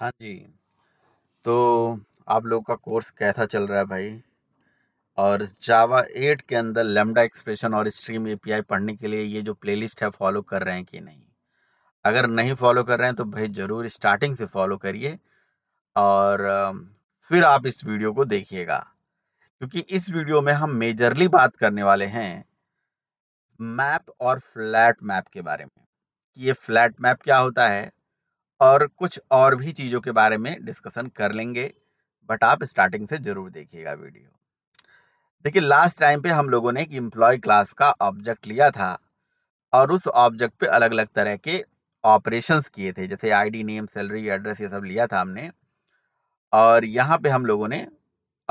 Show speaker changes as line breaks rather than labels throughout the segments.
हाँ जी, तो आप लोग का कोर्स कैसा चल रहा है भाई? और जावा एट के अंदर लेमडा एक्सप्रेशन और स्ट्रीम एपीआई पढ़ने के लिए ये जो प्लेलिस्ट है फॉलो कर रहे हैं कि नहीं? अगर नहीं फॉलो कर रहे हैं तो भाई ज़रूर स्टार्टिंग से फॉलो करिए और फिर आप इस वीडियो को देखिएगा। क्योंकि इस वीडियो में हम मेजरली बात करने वाले हैं मैप और फ्लैट मैप के बारे में, कि ये फ्लैट मैप क्या होता है और कुछ और भी चीज़ों के बारे में डिस्कशन कर लेंगे बट आप स्टार्टिंग से ज़रूर देखिएगा वीडियो देखिए लास्ट टाइम पे हम लोगों ने एक इम्प्लॉय क्लास का ऑब्जेक्ट लिया था और उस ऑब्जेक्ट पे अलग अलग तरह के ऑपरेशंस किए थे जैसे आईडी नेम सैलरी एड्रेस ये सब लिया था हमने और यहाँ पे हम लोगों ने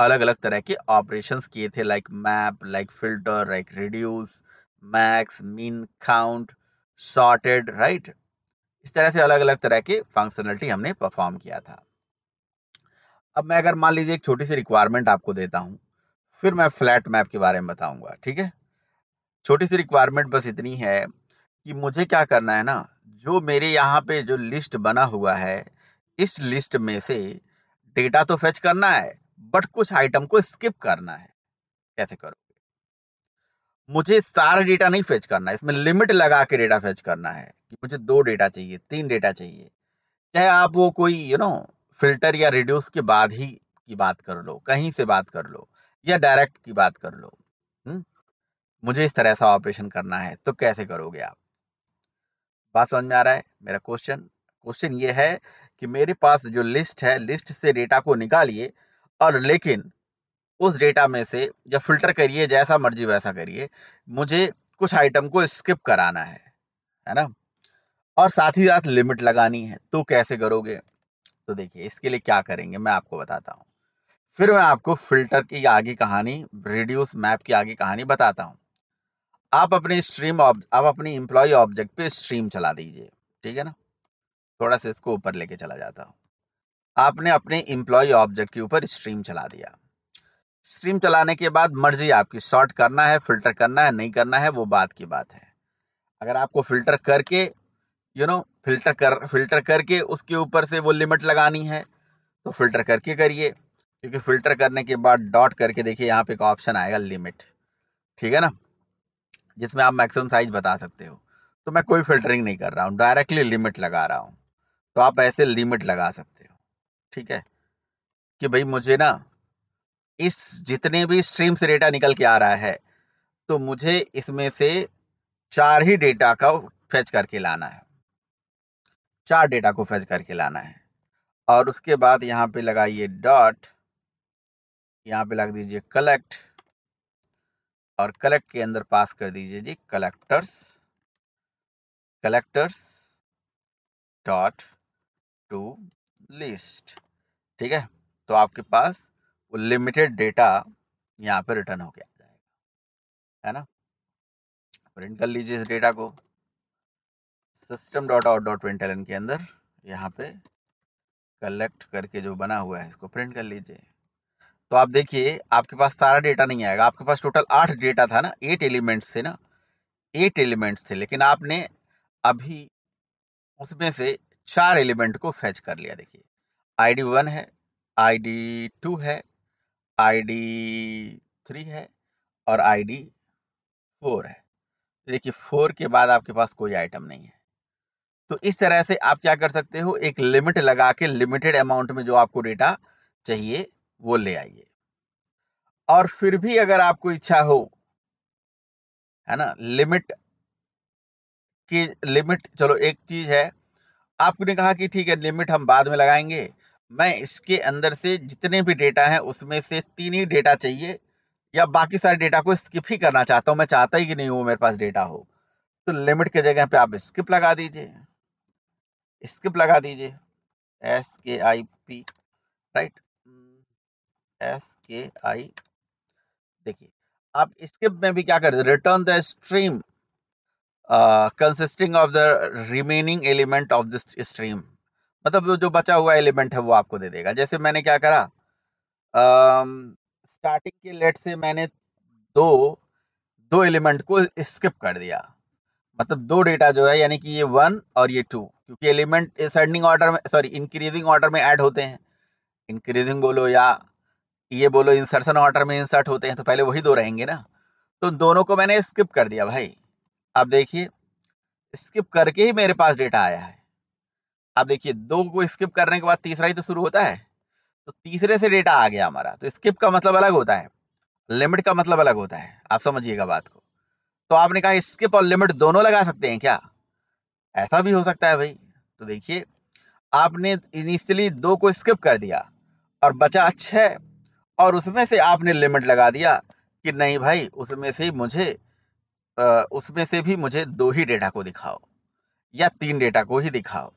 अलग अलग तरह के ऑपरेशंस किए थे like map like filter like reduce max min count sorted right इस तरह से अलग अलग तरह के फंक्शनलिटी हमने परफॉर्म किया था अब मैं अगर मान लीजिए एक छोटी सी रिक्वायरमेंट आपको देता हूँ फिर मैं फ्लैट मैप के बारे में बताऊंगा ठीक है छोटी सी रिक्वायरमेंट बस इतनी है कि मुझे क्या करना है ना जो मेरे यहाँ पे जो लिस्ट बना हुआ है इस लिस्ट में से डेटा तो फेच करना है बट कुछ आइटम को स्किप करना है कैसे करोगे मुझे सारा डेटा नहीं फेच करना है इसमें लिमिट लगा के डेटा फेच करना है कि मुझे दो डेटा चाहिए तीन डेटा चाहिए चाहे आप वो कोई यू नो फिल्टर या रिड्यूस के बाद ही की बात कर लो कहीं से बात कर लो या डायरेक्ट की बात कर लो हम्म, मुझे इस तरह सा ऑपरेशन करना है तो कैसे करोगे आप बात समझ में आ रहा है मेरा क्वेश्चन क्वेश्चन ये है कि मेरे पास जो लिस्ट है लिस्ट से डेटा को निकालिए और लेकिन उस डेटा में से या फिल्टर करिए जैसा मर्जी वैसा करिए मुझे कुछ आइटम को स्किप कराना है है ना और साथ ही साथ लिमिट लगानी है तो कैसे करोगे तो देखिए इसके लिए क्या करेंगे मैं आपको बताता हूँ फिर मैं आपको फिल्टर की आगे कहानी रिड्यूस मैप की आगे कहानी बताता हूँ आप अपने स्ट्रीम आप अपनी इंप्लॉय ऑब्जेक्ट पे स्ट्रीम चला दीजिए ठीक है ना थोड़ा सा इसको ऊपर लेके चला जाता हूँ आपने अपने इंप्लॉय ऑब्जेक्ट के ऊपर स्ट्रीम चला दिया स्ट्रीम चलाने के बाद मर्जी आपकी शॉर्ट करना है फिल्टर करना है नहीं करना है वो बात की बात है अगर आपको फिल्टर करके यू नो फिल्टर कर फिल्टर करके उसके ऊपर से वो लिमिट लगानी है तो फिल्टर करके करिए क्योंकि फिल्टर करने के बाद डॉट करके देखिए यहाँ पे एक ऑप्शन आएगा लिमिट ठीक है ना जिसमें आप मैक्सिमम साइज बता सकते हो तो मैं कोई फिल्टरिंग नहीं कर रहा हूँ डायरेक्टली लिमिट लगा रहा हूँ तो आप ऐसे लिमिट लगा सकते हो ठीक है कि भाई मुझे ना इस जितने भी स्ट्रीम से डेटा निकल के आ रहा है तो मुझे इसमें से चार ही डेटा का फैच करके लाना है चार डेटा को फेज करके लाना है और उसके बाद यहाँ पे लगाइए डॉट यहाँ पे लग दीजिए कलेक्ट और कलेक्ट के अंदर पास कर दीजिए जी collectors collectors dot to list ठीक है तो आपके पास वो लिमिटेड डेटा यहाँ पे रिटर्न हो आ जाएगा है ना प्रिंट कर लीजिए इस डेटा को system dot out dot println के अंदर यहाँ पे कलेक्ट करके जो बना हुआ है इसको प्रिंट कर लीजिए तो आप देखिए आपके पास सारा डेटा नहीं आएगा आपके पास टोटल आठ डेटा था ना एट एलिमेंट्स थे ना एट एलिमेंट्स थे लेकिन आपने अभी उसमें से चार एलिमेंट को फैच कर लिया देखिए डी वन है डी टू है डी थ्री है और डी फोर है देखिए फोर के बाद आपके पास कोई आइटम नहीं है तो इस तरह से आप क्या कर सकते हो एक लिमिट लगा के लिमिटेड अमाउंट में जो आपको डेटा चाहिए वो ले आइए और फिर भी अगर आपको इच्छा हो है ना लिमिट की लिमिट चलो एक चीज है आपने कहा कि ठीक है लिमिट हम बाद में लगाएंगे मैं इसके अंदर से जितने भी डेटा है उसमें से तीन ही डेटा चाहिए या बाकी सारे डेटा को स्किप ही करना चाहता हूं मैं चाहता ही कि नहीं हूँ मेरे पास डेटा हो तो लिमिट के जगह पे आप स्किप लगा दीजिए स्किप लगा दीजिए एस के आई पी राइट एस के आई देखिए आप स्किप में भी क्या कर return the stream consisting of the remaining element of this stream मतलब जो बचा हुआ एलिमेंट है वो आपको दे देगा जैसे मैंने क्या करा स्टार्टिंग uh, के लेट से मैंने दो दो एलिमेंट को स्किप कर दिया मतलब दो डेटा जो है यानी कि ये वन और ये टू क्योंकि एलिमेंट असेंडिंग ऑर्डर में सॉरी इंक्रीजिंग ऑर्डर में ऐड होते हैं इंक्रीजिंग बोलो या ये बोलो इंसर्शन ऑर्डर में इंसर्ट होते हैं तो पहले वही दो रहेंगे ना तो दोनों को मैंने स्किप कर दिया भाई अब देखिए स्किप करके ही मेरे पास डेटा आया है अब देखिए दो को स्किप करने के बाद तीसरा ही तो शुरू होता है तो तीसरे से डेटा आ गया हमारा तो स्किप का मतलब अलग होता है लिमिट का मतलब अलग होता है आप समझिएगा बात को तो आपने कहा स्किप और लिमिट दोनों लगा सकते हैं क्या ऐसा भी हो सकता है भाई तो देखिए आपने इनिशियली दो को स्किप कर दिया और बचा छः और उसमें से आपने लिमिट लगा दिया कि नहीं भाई उसमें से मुझे उसमें से भी मुझे दो ही डेटा को दिखाओ या तीन डेटा को ही दिखाओ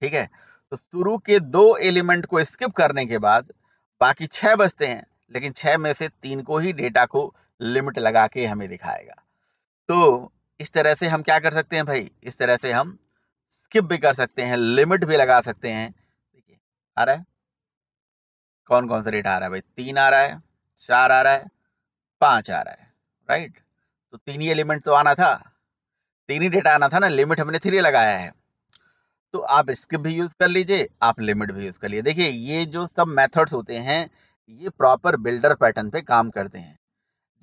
ठीक है तो शुरू के दो एलिमेंट को स्किप करने के बाद बाकी छः बचते हैं लेकिन छः में से तीन को ही डेटा को लिमिट लगा के हमें दिखाएगा तो इस तरह से हम क्या कर सकते हैं भाई इस तरह से हम स्किप भी कर सकते हैं लिमिट भी लगा सकते हैं देखिए आ रहा है कौन कौन सा रेट आ रहा है भाई तीन आ रहा है चार आ रहा है पांच आ रहा है राइट तो तीन ही एलिमेंट तो आना था तीन ही डेटा आना था ना लिमिट हमने थ्री लगाया है तो आप स्किप भी यूज़ कर लीजिए आप लिमिट भी यूज़ कर लीजिए देखिए ये जो सब मेथड्स होते हैं ये प्रॉपर बिल्डर पैटर्न पे काम करते हैं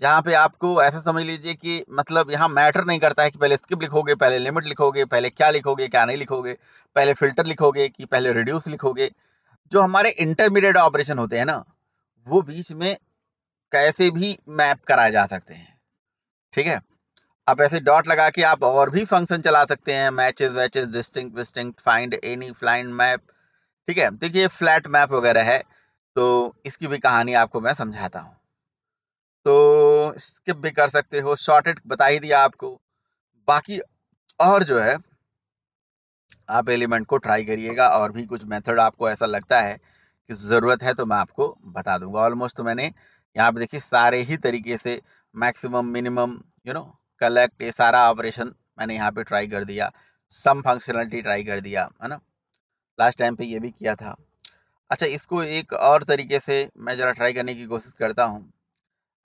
जहाँ पे आपको ऐसा समझ लीजिए कि मतलब यहाँ मैटर नहीं करता है कि पहले स्किप लिखोगे पहले लिमिट लिखोगे पहले क्या लिखोगे क्या नहीं लिखोगे पहले फिल्टर लिखोगे कि पहले रिड्यूस लिखोगे जो हमारे इंटरमीडिएट ऑपरेशन होते हैं ना वो बीच में कैसे भी मैप कराए जा सकते हैं ठीक है आप ऐसे डॉट लगा के आप और भी फंक्शन चला सकते हैं matches watches distinct visiting find any flying map ठीक है देखिए फ्लैट मैप वगैरह है तो इसकी भी कहानी आपको मैं समझाता हूँ तो स्किप भी कर सकते हो शॉर्टेड बता ही दिया आपको बाकी और जो है आप एलिमेंट को ट्राई करिएगा और भी कुछ मेथड आपको ऐसा लगता है कि ज़रूरत है तो मैं आपको बता दूंगा ऑलमोस्ट तो मैंने यहाँ पे देखिए सारे ही तरीके से maximum minimum you know collect ये सारा ऑपरेशन मैंने यहाँ पे ट्राई कर दिया सम फंक्शनलिटी ट्राई कर दिया है ना लास्ट टाइम पे ये भी किया था अच्छा इसको एक और तरीके से मैं ज़रा ट्राई करने की कोशिश करता हूँ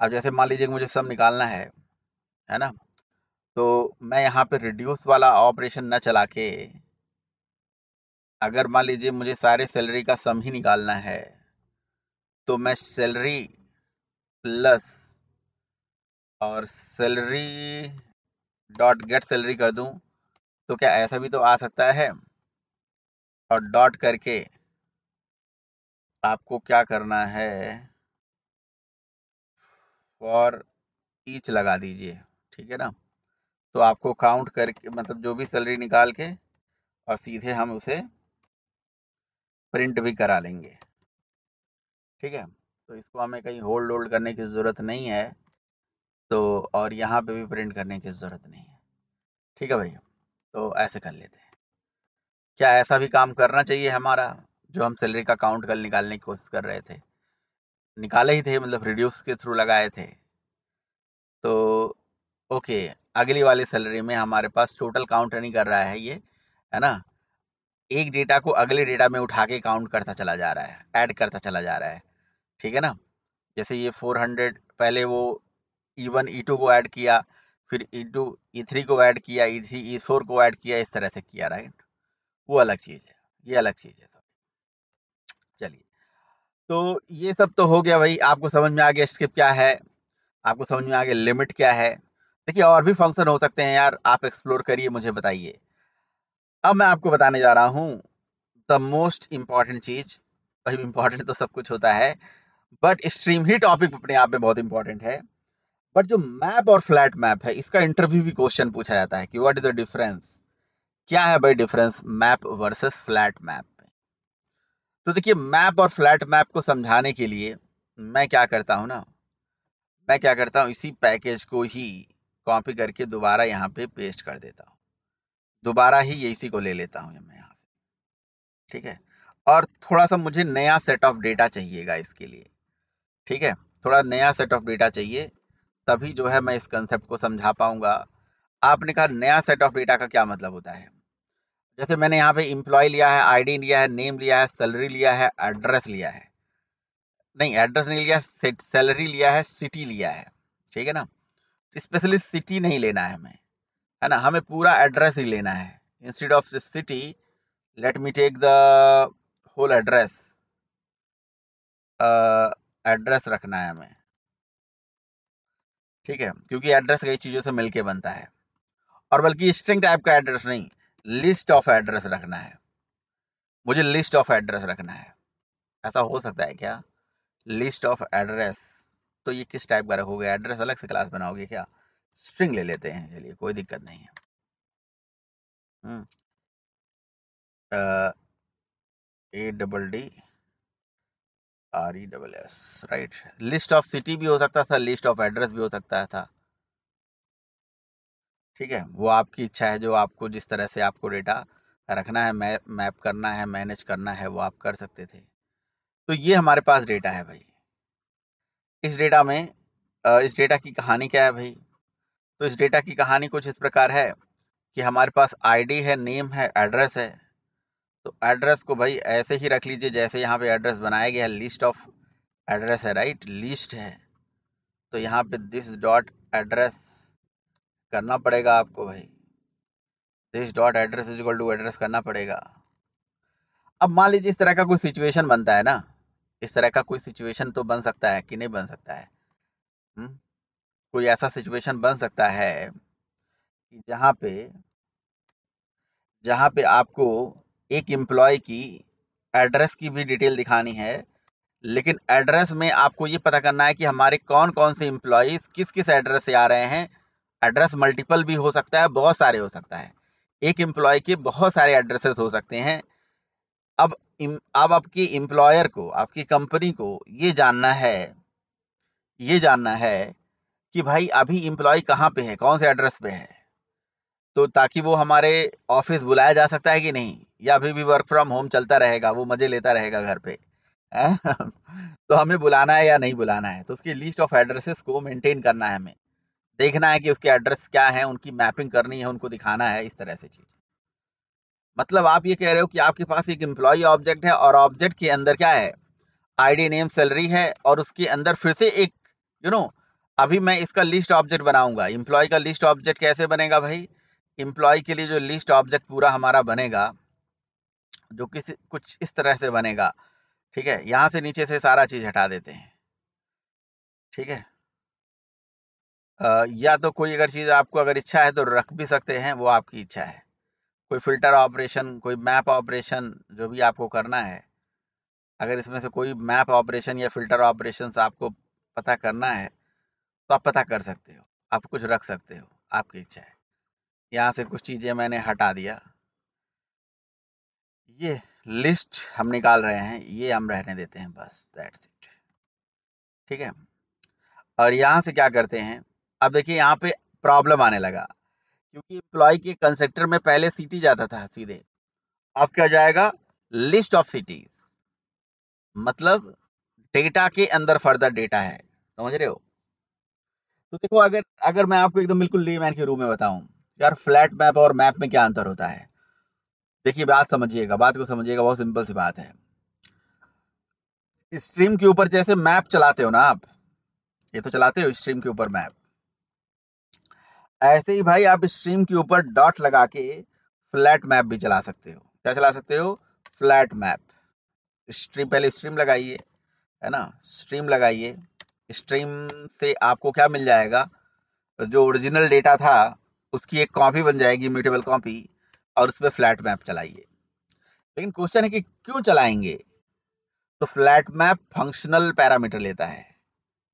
अब जैसे मान लीजिए मुझे सम निकालना है है ना तो मैं यहाँ पे रिड्यूस वाला ऑपरेशन ना चला के अगर मान लीजिए मुझे सारे सैलरी का सम ही निकालना है तो मैं सैलरी प्लस और सैलरी डॉट गेट सैलरी कर दूं तो क्या ऐसा भी तो आ सकता है और डॉट करके आपको क्या करना है फॉर ईच लगा दीजिए ठीक है ना तो आपको काउंट करके मतलब जो भी सैलरी निकाल के और सीधे हम उसे प्रिंट भी करा लेंगे ठीक है तो इसको हमें कहीं होल्ड होल्ड करने की ज़रूरत नहीं है तो और यहाँ पे भी प्रिंट करने की ज़रूरत नहीं है ठीक है भैया तो ऐसे कर लेते हैं क्या ऐसा भी काम करना चाहिए हमारा जो हम सैलरी का काउंट कल निकालने की कोशिश कर रहे थे निकाले ही थे मतलब रिड्यूस के थ्रू लगाए थे तो ओके अगली वाली सैलरी में हमारे पास टोटल काउंट नहीं कर रहा है ये है ना एक डेटा को अगले डेटा में उठा के काउंट करता चला जा रहा है ऐड करता चला जा रहा है ठीक है ना जैसे ये 400 पहले वो ई वन ई टू को ऐड किया फिर ई टू ई थ्री को ऐड किया ई थ्री ई फोर को ऐड किया इस तरह से किया राइट वो अलग चीज़ है ये अलग चीज़ है सब तो ये सब तो हो गया भाई आपको समझ में आ गया स्किप क्या है आपको समझ में आ गया लिमिट क्या है देखिए और भी फंक्शन हो सकते हैं यार आप एक्सप्लोर करिए मुझे बताइए अब मैं आपको बताने जा रहा हूँ द मोस्ट इम्पॉर्टेंट चीज भाई इम्पॉर्टेंट तो सब कुछ होता है बट स्ट्रीम ही टॉपिक अपने आप में बहुत इंपॉर्टेंट है बट जो मैप और फ्लैट मैप है इसका इंटरव्यू भी क्वेश्चन पूछा जाता है कि व्हाट इज द डिफरेंस क्या है भाई difference map versus flat map तो देखिए मैप और फ्लैट मैप को समझाने के लिए मैं क्या करता हूँ ना मैं क्या करता हूँ इसी पैकेज को ही कॉपी करके दोबारा यहाँ पे पेस्ट कर देता हूँ दोबारा ही ये इसी को ले लेता हूँ मैं यहाँ से ठीक है और थोड़ा सा मुझे नया सेट ऑफ डेटा चाहिएगा इसके लिए ठीक है थोड़ा नया सेट ऑफ डेटा चाहिए तभी जो है मैं इस कंसेप्ट को समझा पाऊंगा आपने कहा नया सेट ऑफ डेटा का क्या मतलब होता है जैसे मैंने यहाँ पे इम्प्लॉय लिया है आईडी लिया है नेम लिया है सैलरी लिया है एड्रेस लिया है नहीं एड्रेस नहीं लिया सैलरी लिया है सिटी लिया है ठीक है ना स्पेशली सिटी नहीं लेना है हमें है ना हमें पूरा एड्रेस ही लेना है instead of city let me take the whole address address रखना है हमें ठीक है क्योंकि एड्रेस कई चीज़ों से मिलके बनता है और बल्कि स्ट्रिंग टाइप का एड्रेस नहीं लिस्ट ऑफ एड्रेस रखना है मुझे लिस्ट ऑफ एड्रेस रखना है ऐसा हो सकता है क्या लिस्ट ऑफ एड्रेस तो ये किस टाइप का रखोगे एड्रेस अलग से क्लास बनाओगे क्या स्ट्रिंग ले लेते हैं चलिए कोई दिक्कत नहीं है A double D R E double S right list of city भी हो सकता था लिस्ट ऑफ एड्रेस भी हो सकता था ठीक है वो आपकी इच्छा है जो आपको जिस तरह से आपको डेटा रखना है मै, मैप करना है मैनेज करना है वो आप कर सकते थे तो ये हमारे पास डेटा है भाई इस डेटा में इस डेटा की कहानी क्या है भाई तो इस डेटा की कहानी कुछ इस प्रकार है कि हमारे पास आईडी है नेम है एड्रेस है तो एड्रेस को भाई ऐसे ही रख लीजिए जैसे यहाँ पे एड्रेस बनाया गया है लिस्ट ऑफ एड्रेस है राइट लिस्ट है तो यहाँ पे दिस डॉट एड्रेस करना पड़ेगा आपको भाई this dot address is equal to address करना पड़ेगा अब मान लीजिए इस तरह का कोई सिचुएशन बनता है ना इस तरह का कोई सिचुएशन तो बन सकता है कि नहीं बन सकता है हुँ? हम्म, कोई ऐसा सिचुएशन बन सकता है कि जहाँ पे जहाँ पे आपको एक एम्प्लॉय की एड्रेस की भी डिटेल दिखानी है लेकिन एड्रेस में आपको ये पता करना है कि हमारे कौन कौन से एम्प्लॉयज़ किस किस एड्रेस से आ रहे हैं एड्रेस मल्टीपल भी हो सकता है बहुत सारे हो सकता है एक एम्प्लॉय के बहुत सारे एड्रेसेस हो सकते हैं अब अब आपकी एम्प्लॉयर को आपकी कंपनी को ये जानना है ये जानना है कि भाई अभी एम्प्लॉय कहाँ पे है कौन से एड्रेस पे है तो ताकि वो हमारे ऑफिस बुलाया जा सकता है कि नहीं या अभी भी वर्क फ्रॉम होम चलता रहेगा वो मज़े लेता रहेगा घर पे तो हमें बुलाना है या नहीं बुलाना है तो उसकी लिस्ट ऑफ एड्रेसेस को मेंटेन करना है हमें देखना है कि उसके एड्रेस क्या है उनकी मैपिंग करनी है उनको दिखाना है इस तरह से चीज मतलब आप ये कह रहे हो कि आपके पास एक एम्प्लॉय ऑब्जेक्ट है और ऑब्जेक्ट के अंदर क्या है आईडी नेम सैलरी है और उसके अंदर फिर से एक यू you नो know, अभी मैं इसका लिस्ट ऑब्जेक्ट बनाऊंगा एम्प्लॉय का लिस्ट ऑब्जेक्ट कैसे बनेगा भाई इम्प्लॉय के लिए जो लिस्ट ऑब्जेक्ट पूरा हमारा बनेगा जो किसी कुछ इस तरह से बनेगा ठीक है यहाँ से नीचे से सारा चीज़ हटा देते हैं ठीक है या तो कोई अगर चीज़ आपको अगर इच्छा है तो रख भी सकते हैं वो आपकी इच्छा है कोई फिल्टर ऑपरेशन कोई मैप ऑपरेशन जो भी आपको करना है अगर इसमें से कोई मैप ऑपरेशन या फिल्टर ऑपरेशन आपको पता करना है तो आप पता कर सकते हो आप कुछ रख सकते हो आपकी इच्छा है यहाँ से कुछ चीज़ें मैंने हटा दिया ये लिस्ट हम निकाल रहे हैं ये हम रहने देते हैं बस दैट्स इट ठीक है और यहाँ से क्या करते हैं अब देखिए यहाँ पे प्रॉब्लम आने लगा क्योंकि एम्प्लॉय के कंसेक्टर में पहले सिटी जाता था सीधे अब क्या जाएगा लिस्ट ऑफ सिटीज मतलब डेटा के अंदर फर्दर डेटा है समझ रहे हो तो देखो अगर अगर मैं आपको एकदम बिल्कुल लेमैन के रूप में बताऊं यार फ्लैट मैप और मैप में क्या अंतर होता है देखिए बात समझिएगा बात को समझिएगा बहुत सिंपल सी बात है स्ट्रीम के ऊपर जैसे मैप चलाते हो ना आप ये तो चलाते हो स्ट्रीम के ऊपर मैप ऐसे ही भाई आप स्ट्रीम के ऊपर डॉट लगा के फ्लैट मैप भी चला सकते हो क्या चला सकते हो फ्लैट मैप स्ट्रीम पहले स्ट्रीम लगाइए है ना स्ट्रीम लगाइए स्ट्रीम से आपको क्या मिल जाएगा जो ओरिजिनल डेटा था उसकी एक कॉपी बन जाएगी म्यूटेबल कॉपी और उसमें फ्लैट मैप चलाइए लेकिन क्वेश्चन है कि क्यों चलाएंगे तो फ्लैट मैप फंक्शनल पैरामीटर लेता है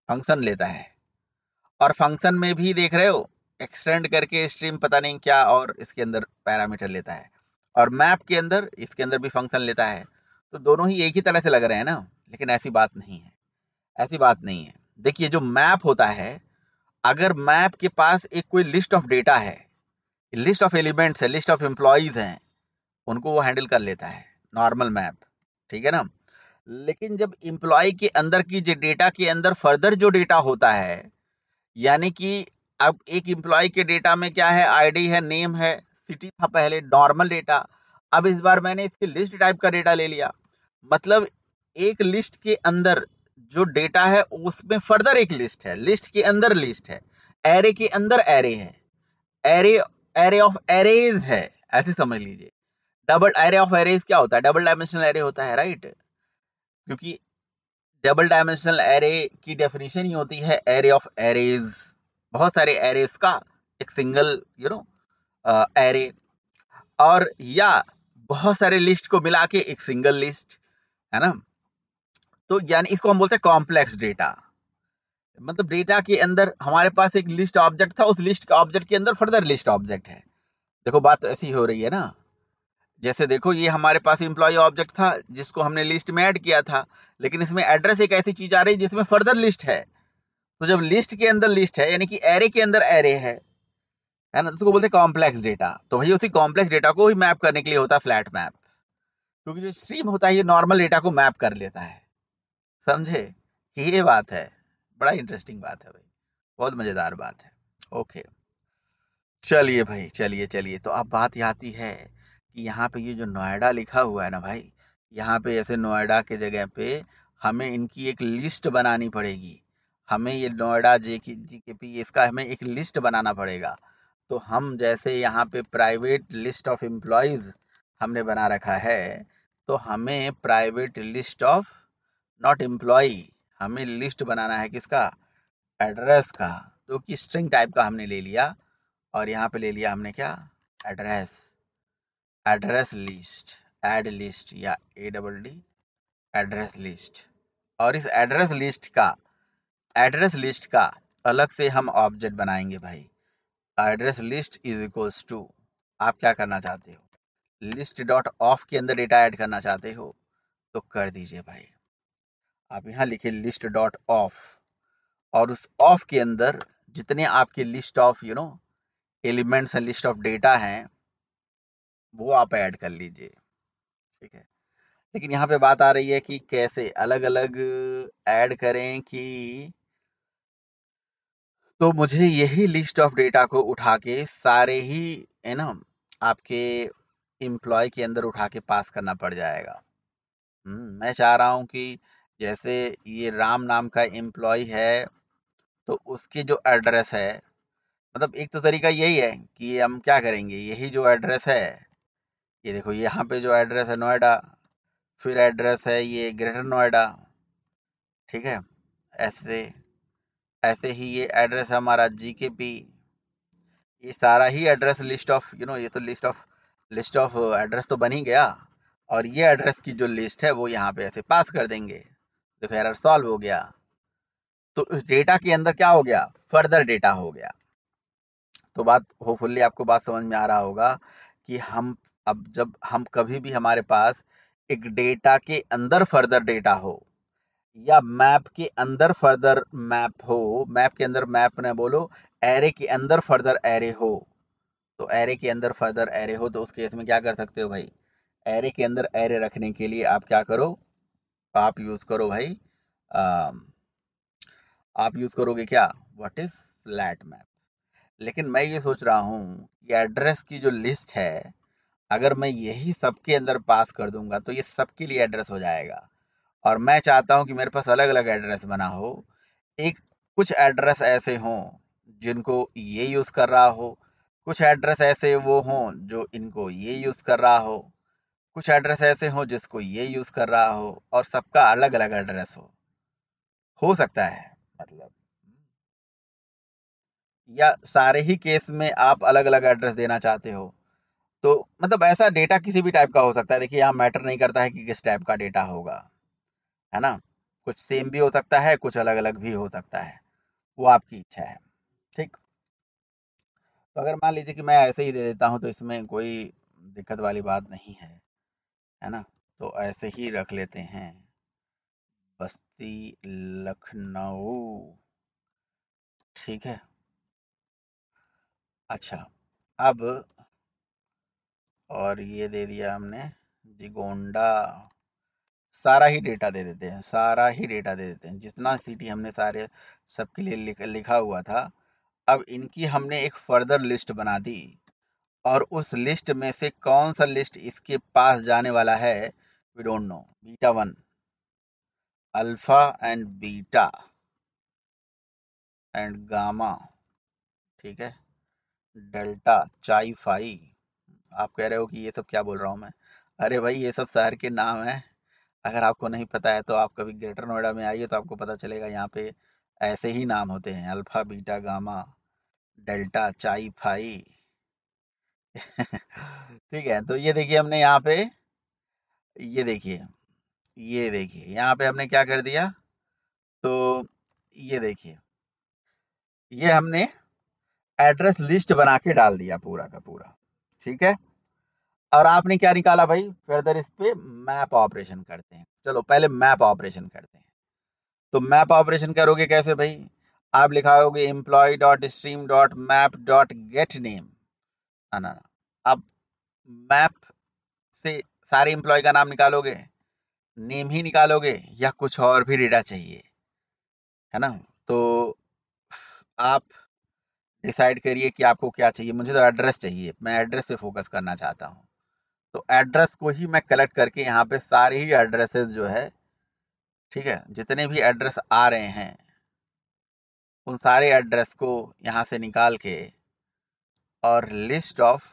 फंक्शन लेता है और फंक्शन में भी देख रहे हो एक्सटेंड करके स्ट्रीम पता नहीं क्या और इसके अंदर पैरामीटर लेता है और मैप के अंदर इसके अंदर भी फंक्शन लेता है तो दोनों ही एक ही तरह से लग रहे हैं ना लेकिन ऐसी बात नहीं है ऐसी बात नहीं है देखिए जो मैप होता है अगर मैप के पास एक कोई लिस्ट ऑफ डेटा है लिस्ट ऑफ एलिमेंट्स है लिस्ट ऑफ एम्प्लॉयज़ हैं उनको वो हैंडल कर लेता है नॉर्मल मैप ठीक है ना लेकिन जब एम्प्लॉय के अंदर की जो डेटा के अंदर फर्दर जो डेटा होता है यानी कि अब एक एम्प्लॉय के डेटा में क्या है आईडी है नेम है सिटी था पहले नॉर्मल डेटा अब इस बार मैंने इसकी लिस्ट टाइप का डेटा ले लिया मतलब एक लिस्ट के अंदर जो डेटा है उसमें फर्दर एक लिस्ट है लिस्ट के अंदर लिस्ट है एरे के अंदर एरे है एरे एरे ऑफ एरेज है ऐसे समझ लीजिए डबल एरे ऑफ एरेज क्या होता है डबल डायमेंशनल एरे होता है राइट क्योंकि डबल डायमेंशनल एरे की डेफिनेशन ही होती है एरे ऑफ एरेज बहुत सारे एरेस का एक सिंगल यू नो एरे और या बहुत सारे लिस्ट को मिला के एक सिंगल लिस्ट है ना तो यानी इसको हम बोलते हैं कॉम्प्लेक्स डेटा मतलब डेटा के अंदर हमारे पास एक लिस्ट ऑब्जेक्ट था उस लिस्ट का ऑब्जेक्ट के अंदर फर्दर लिस्ट ऑब्जेक्ट है देखो बात ऐसी हो रही है ना जैसे देखो ये हमारे पास इम्प्लॉय ऑब्जेक्ट था जिसको हमने लिस्ट में ऐड किया था लेकिन इसमें एड्रेस एक ऐसी चीज आ रही है जिसमें फर्दर लिस्ट है तो जब लिस्ट के अंदर लिस्ट है यानी कि एरे के अंदर एरे है है ना तो उसको बोलते हैं कॉम्प्लेक्स डेटा तो भाई उसी कॉम्प्लेक्स डेटा को ही मैप करने के लिए होता है फ्लैट मैप क्योंकि जो स्ट्रीम होता है ये नॉर्मल डेटा को मैप कर लेता है समझे कि ये बात है बड़ा इंटरेस्टिंग बात है भाई बहुत मज़ेदार बात है ओके चलिए भाई चलिए चलिए तो अब बात यह आती है कि यहाँ पे ये जो नोएडा लिखा हुआ है ना भाई यहाँ पे ऐसे नोएडा के जगह पे हमें इनकी एक लिस्ट बनानी पड़ेगी हमें ये नोएडा जे की जी के पी इसका हमें एक लिस्ट बनाना पड़ेगा तो हम जैसे यहाँ पे प्राइवेट लिस्ट ऑफ एम्प्लॉयज़ हमने बना रखा है तो हमें private list of not employee हमें लिस्ट बनाना है किसका एड्रेस का जो कि स्ट्रिंग टाइप का हमने ले लिया और यहाँ पे ले लिया हमने क्या address address list add list या A double D address list और इस एड्रेस लिस्ट का एड्रेस लिस्ट का अलग से हम ऑब्जेक्ट बनाएंगे भाई एड्रेस लिस्ट इज इक्वल्स टू आप क्या करना चाहते हो लिस्ट डॉट ऑफ के अंदर डेटा ऐड करना चाहते हो तो कर दीजिए भाई आप यहाँ लिखे लिस्ट डॉट ऑफ और उस ऑफ के अंदर जितने आपके list of you know elements and list of data हैं वो आप ऐड कर लीजिए ठीक है लेकिन यहाँ पे बात आ रही है कि कैसे अलग अलग ऐड करें कि तो मुझे यही लिस्ट ऑफ डेटा को उठा के सारे ही है ना आपके एम्प्लॉय के अंदर उठा के पास करना पड़ जाएगा हम्म, मैं चाह रहा हूँ कि जैसे ये राम नाम का एम्प्लॉय है तो उसके जो एड्रेस है मतलब एक तो तरीका यही है कि हम क्या करेंगे यही जो एड्रेस है ये देखो यहाँ पे जो एड्रेस है नोएडा फिर एड्रेस है ये ग्रेटर नोएडा ठीक है ऐसे ऐसे ही ये एड्रेस हमारा जी के पी ये सारा ही address list of you know ये तो list of list of address तो बन ही गया और ये एड्रेस की जो लिस्ट है वो यहाँ पे ऐसे पास कर देंगे तो फिर एरर सॉल्व हो गया तो उस डेटा के अंदर क्या हो गया फर्दर डेटा हो गया तो बात होपफुल्ली आपको बात समझ में आ रहा होगा कि हम अब जब हम कभी भी हमारे पास एक डेटा के अंदर फर्दर डेटा हो या मैप के अंदर फर्दर मैप हो मैप के अंदर मैप ना बोलो एरे के अंदर फर्दर एरे हो तो एरे के अंदर फर्दर एरे हो तो उस केस में क्या कर सकते हो भाई एरे के अंदर एरे रखने के लिए आप क्या करो आप यूज करो भाई आ, आप यूज करोगे क्या व्हाट इज फ्लैट मैप लेकिन मैं ये सोच रहा हूँ कि एड्रेस की जो लिस्ट है अगर मैं यही सबके अंदर पास कर दूंगा तो ये सबके लिए एड्रेस हो जाएगा और मैं चाहता हूं कि मेरे पास अलग अलग एड्रेस बना हो एक कुछ एड्रेस ऐसे हों जिनको ये यूज़ कर रहा हो कुछ एड्रेस ऐसे वो हों जो इनको ये यूज़ कर रहा हो कुछ एड्रेस ऐसे हों जिसको ये यूज़ कर रहा हो और सबका अलग अलग एड्रेस हो हो सकता है मतलब या सारे ही केस में आप अलग अलग एड्रेस देना चाहते हो तो मतलब ऐसा डेटा किसी भी टाइप का हो सकता है देखिए यहाँ मैटर नहीं करता है कि किस टाइप का डेटा होगा है ना कुछ सेम भी हो सकता है कुछ अलग अलग भी हो सकता है वो आपकी इच्छा है ठीक तो अगर मान लीजिए कि मैं ऐसे ही दे देता हूँ तो इसमें कोई दिक्कत वाली बात नहीं है है ना तो ऐसे ही रख लेते हैं बस्ती लखनऊ ठीक है अच्छा अब और ये दे दिया हमने जिगोंडा सारा ही डेटा दे देते हैं सारा ही डेटा दे देते हैं जितना सिटी हमने सारे सबके लिए लिखा हुआ था अब इनकी हमने एक फर्दर लिस्ट बना दी और उस लिस्ट में से कौन सा लिस्ट इसके पास जाने वाला है we don't know beta one alpha and beta and gamma ठीक है डेल्टा चाई फाई आप कह रहे हो कि ये सब क्या बोल रहा हूँ मैं अरे भाई ये सब शहर के नाम है अगर आपको नहीं पता है तो आप कभी ग्रेटर नोएडा में आइए तो आपको पता चलेगा यहाँ पे ऐसे ही नाम होते हैं alpha beta gamma delta chi phi ठीक है तो ये देखिए हमने यहाँ पे ये देखिए ये देखिए यहाँ पे हमने क्या कर दिया तो ये देखिए ये हमने एड्रेस लिस्ट बना के डाल दिया पूरा का पूरा ठीक है और आपने क्या निकाला भाई फर्दर इस पे मैप ऑपरेशन करते हैं चलो पहले मैप ऑपरेशन करते हैं तो मैप ऑपरेशन करोगे कैसे भाई आप लिखाओगे employee dot stream dot map dot get name ना ना मैप से सारे एम्प्लॉय का नाम निकालोगे नेम ही निकालोगे या कुछ और भी डेटा चाहिए है ना तो आप डिसाइड करिए कि आपको क्या चाहिए मुझे तो एड्रेस चाहिए मैं एड्रेस पे फोकस करना चाहता हूँ तो एड्रेस को ही मैं कलेक्ट करके यहाँ पे सारे ही एड्रेसेस जो है ठीक है जितने भी एड्रेस आ रहे हैं उन सारे एड्रेस को यहाँ से निकाल के और list of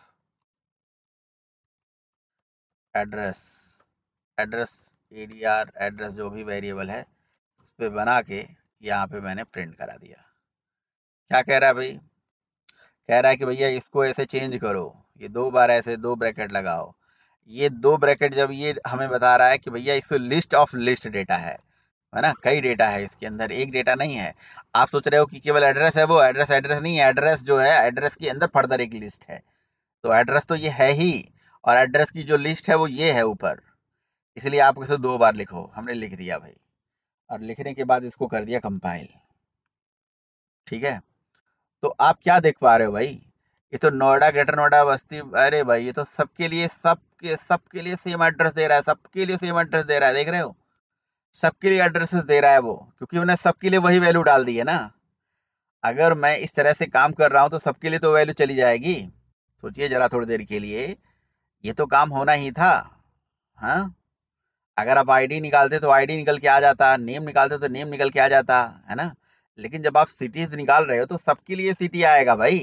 address address ADR address जो भी वेरिएबल है उस पर बना के यहाँ पे मैंने प्रिंट करा दिया क्या कह रहा है भाई कह रहा है कि भैया इसको ऐसे चेंज करो ये दो बार ऐसे दो ब्रैकेट लगाओ ये दो ब्रैकेट जब ये हमें बता रहा है कि भैया इसको लिस्ट ऑफ लिस्ट डेटा है है ना कई डेटा है इसके अंदर एक डेटा नहीं है आप सोच रहे हो कि केवल एड्रेस है वो एड्रेस एड्रेस नहीं है एड्रेस जो है एड्रेस के अंदर फर्दर एक लिस्ट है तो एड्रेस तो ये है ही और एड्रेस की जो लिस्ट है वो ये है ऊपर इसलिए आप इसे दो बार लिखो हमने लिख दिया भाई और लिखने के बाद इसको कर दिया कंपाइल ठीक है तो आप क्या देख पा रहे हो भाई ये तो नोएडा ग्रेटर नोएडा बस्ती अरे भाई ये तो सबके लिए सब के सबके लिए सेम एड्रेस दे रहा है सबके लिए सेम एड्रेस दे रहा है देख रहे हो सबके लिए एड्रेसेस दे रहा है वो क्योंकि उन्हें सबके लिए वही वैल्यू डाल दी है ना अगर मैं इस तरह से काम कर रहा हूँ तो सबके लिए तो वैल्यू चली जाएगी सोचिए जरा थोड़ी देर के लिए ये तो काम होना ही था हाँ अगर आप आईडी निकालते तो आईडी निकल के आ जाता नेम निकालते तो नेम निकल के आ जाता है ना लेकिन जब आप सिटीज निकाल रहे हो तो सबके लिए सिटी आएगा भाई